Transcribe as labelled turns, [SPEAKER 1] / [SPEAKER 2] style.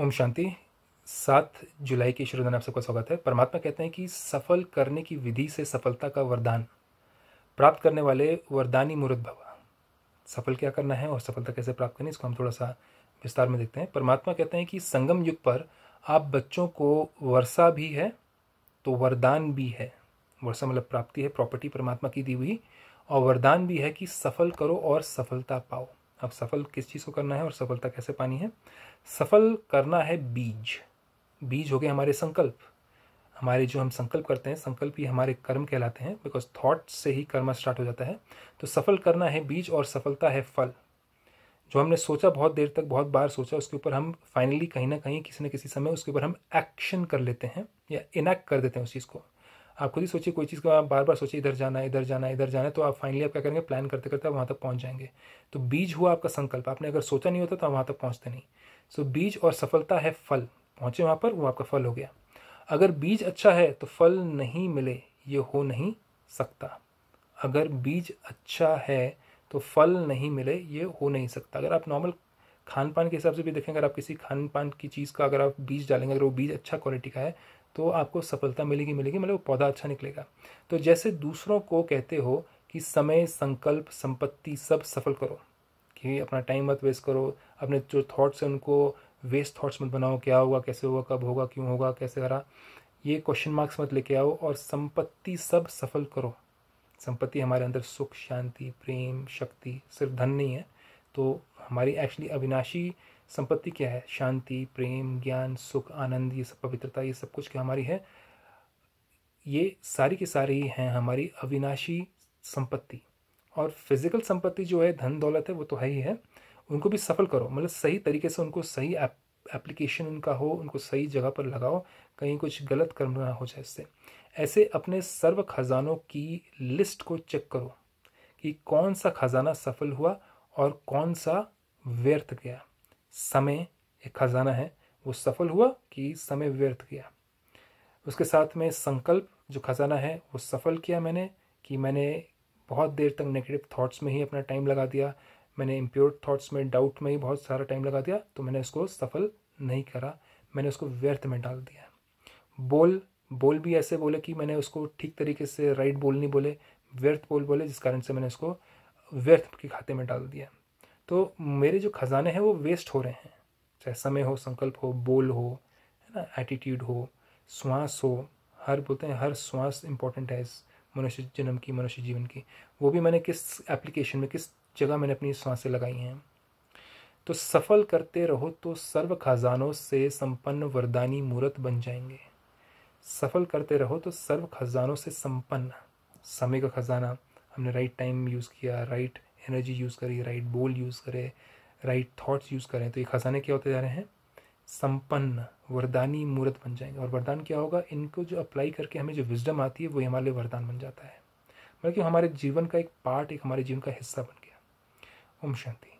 [SPEAKER 1] ओम शांति सात जुलाई के शुरू में आप सबका स्वागत है परमात्मा कहते हैं कि सफल करने की विधि से सफलता का वरदान प्राप्त करने वाले वरदानी मूर्त भवा सफल क्या करना है और सफलता कैसे प्राप्त करनी इसको हम थोड़ा सा विस्तार में देखते हैं परमात्मा कहते हैं कि संगम युग पर आप बच्चों को वर्षा भी है तो वरदान भी है वर्षा मतलब प्राप्ति है प्रॉपर्टी परमात्मा की दी हुई और वरदान भी है कि सफल करो और सफलता पाओ अब सफल किस चीज़ को करना है और सफलता कैसे पानी है सफल करना है बीज बीज हो गए हमारे संकल्प हमारे जो हम संकल्प करते हैं संकल्प ही हमारे कर्म कहलाते हैं बिकॉज थॉट से ही कर्म स्टार्ट हो जाता है तो सफल करना है बीज और सफलता है फल जो हमने सोचा बहुत देर तक बहुत बार सोचा उसके ऊपर हम फाइनली कहीं ना कहीं किसी न किसी समय उसके ऊपर हम एक्शन कर लेते हैं या इनैक्ट कर देते हैं उस चीज़ को आप खुद ही सोचिए कोई चीज़ को आप बार बार सोचिए इधर जाना इधर जाना इधर जाना तो आप फाइनली आप क्या करेंगे प्लान करते करते आप वहाँ तक पहुँच जाएंगे तो बीज हुआ आपका संकल्प आपने अगर सोचा नहीं होता तो आप वहाँ तक पहुँचते नहीं सो बीज और सफलता है फल पहुँचे वहाँ पर वो आपका फल हो गया अगर बीज अच्छा है तो फल नहीं मिले ये हो नहीं सकता अगर बीज अच्छा है तो फल नहीं मिले ये हो नहीं सकता अगर आप नॉर्मल खान पान के हिसाब से भी देखें अगर आप किसी खान पान की चीज़ का अगर आप बीज डालेंगे अगर वो बीज अच्छा क्वालिटी का है तो आपको सफलता मिलेगी मिलेगी मतलब पौधा अच्छा निकलेगा तो जैसे दूसरों को कहते हो कि समय संकल्प संपत्ति सब सफल करो कि अपना टाइम मत वेस्ट करो अपने जो थॉट्स हैं उनको वेस्ट थॉट्स मत बनाओ क्या होगा कैसे होगा कब होगा क्यों होगा कैसे करा ये क्वेश्चन मार्क्स मत लेके आओ और संपत्ति सब सफल करो संपत्ति हमारे अंदर सुख शांति प्रेम शक्ति सिर्फ धन नहीं है तो हमारी एक्चुअली अविनाशी संपत्ति क्या है शांति प्रेम ज्ञान सुख आनंद ये सब पवित्रता ये सब कुछ क्या हमारी है ये सारी की सारी हैं हमारी अविनाशी संपत्ति और फिज़िकल संपत्ति जो है धन दौलत है वो तो है ही है उनको भी सफल करो मतलब सही तरीके से उनको सही एप्लीकेशन उनका हो उनको सही जगह पर लगाओ कहीं कुछ गलत कर्म ना हो जाए इससे ऐसे अपने सर्व खजानों की लिस्ट को चेक करो कि कौन सा खजाना सफल हुआ और कौन सा व्यर्थ गया समय एक खजाना है वो सफल हुआ कि समय व्यर्थ गया उसके साथ में संकल्प जो खजाना है वो सफल किया मैंने कि मैंने बहुत देर तक नेगेटिव थॉट्स में ही अपना टाइम लगा दिया मैंने इम्प्योर थॉट्स में डाउट में ही बहुत सारा टाइम लगा दिया तो मैंने उसको सफल नहीं करा मैंने उसको व्यर्थ में डाल दिया बोल बोल भी ऐसे बोले कि मैंने उसको ठीक तरीके से राइट बोल नहीं बोले व्यर्थ बोल बोले जिस कारण से मैंने उसको व्यर्थ के खाते में डाल दिया तो मेरे जो खजाने हैं वो वेस्ट हो रहे हैं चाहे समय हो संकल्प हो बोल हो है ना एटीट्यूड हो श्वास हो हर बोलते हैं हर श्वास इंपॉर्टेंट है इस मनुष्य जन्म की मनुष्य जीवन की वो भी मैंने किस एप्लीकेशन में किस जगह मैंने अपनी सांसें लगाई हैं तो सफल करते रहो तो सर्व खजानों से संपन्न वरदानी मूर्त बन जाएंगे सफल करते रहो तो सर्व खजानों से संपन्न समय का खजाना हमने राइट टाइम यूज़ किया राइट एनर्जी यूज़ करी राइट बोल यूज़ करे राइट थाट्स यूज़ करें तो ये खजाने क्या होते जा रहे हैं संपन्न वरदानी मूर्त बन जाएंगे और वरदान क्या होगा इनको जो अप्लाई करके हमें जो विजडम आती है वही हमारे लिए वरदान बन जाता है बल्कि मतलब हमारे जीवन का एक पार्ट एक हमारे जीवन का हिस्सा बन गया ओम शांति